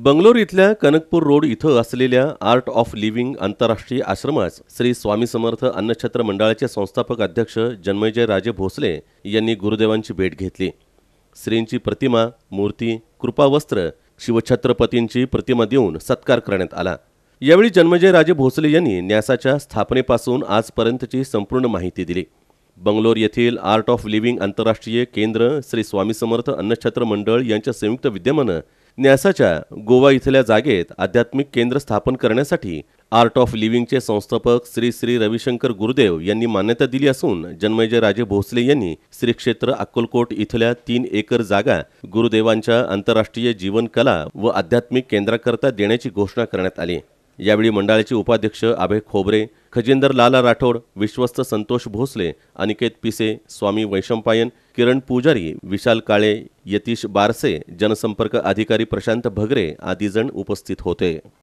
बंगलोर इथल्या कनकपूर रोड इथं असलेल्या आर्ट ऑफ लिव्हिंग आंतरराष्ट्रीय आश्रमास श्री स्वामी समर्थ अन्नछत्र मंडळाचे संस्थापक अध्यक्ष जन्मयजय राजे भोसले यांनी गुरुदेवांची भेट घेतली श्रींची प्रतिमा मूर्ती कृपावस्त्र शिवछत्रपतींची प्रतिमा देऊन सत्कार करण्यात आला यावेळी जन्मजय राजे भोसले यांनी न्यासाच्या स्थापनेपासून आजपर्यंतची संपूर्ण माहिती दिली बंगलोर येथील आर्ट ऑफ लिव्हिंग आंतरराष्ट्रीय केंद्र श्री स्वामी समर्थ अन्नछत्र मंडळ यांच्या संयुक्त विद्यमानं न्यासाच्या गोवा इथल्या जागेत आध्यात्मिक केंद्र स्थापन करण्यासाठी आर्ट ऑफ लिव्हिंगचे संस्थापक श्री श्री रविशंकर गुरुदेव यांनी मान्यता दिली असून जन्मयजय राजे भोसले यांनी श्री क्षेत्र अक्कलकोट इथल्या तीन एकर जागा गुरुदेवांच्या आंतरराष्ट्रीय जीवन कला व आध्यात्मिक केंद्राकरता देण्याची घोषणा करण्यात आली यावेळी मंडळाचे उपाध्यक्ष अभय खोबरे खजेंदर लाला राठोड विश्वस्त संतोष भोसले अनिकेत पिसे स्वामी वैशंपायन किरण पुजारी विशाल काळे यतीश बारसे जनसंपर्क अधिकारी प्रशांत भगरे आदीजण उपस्थित होते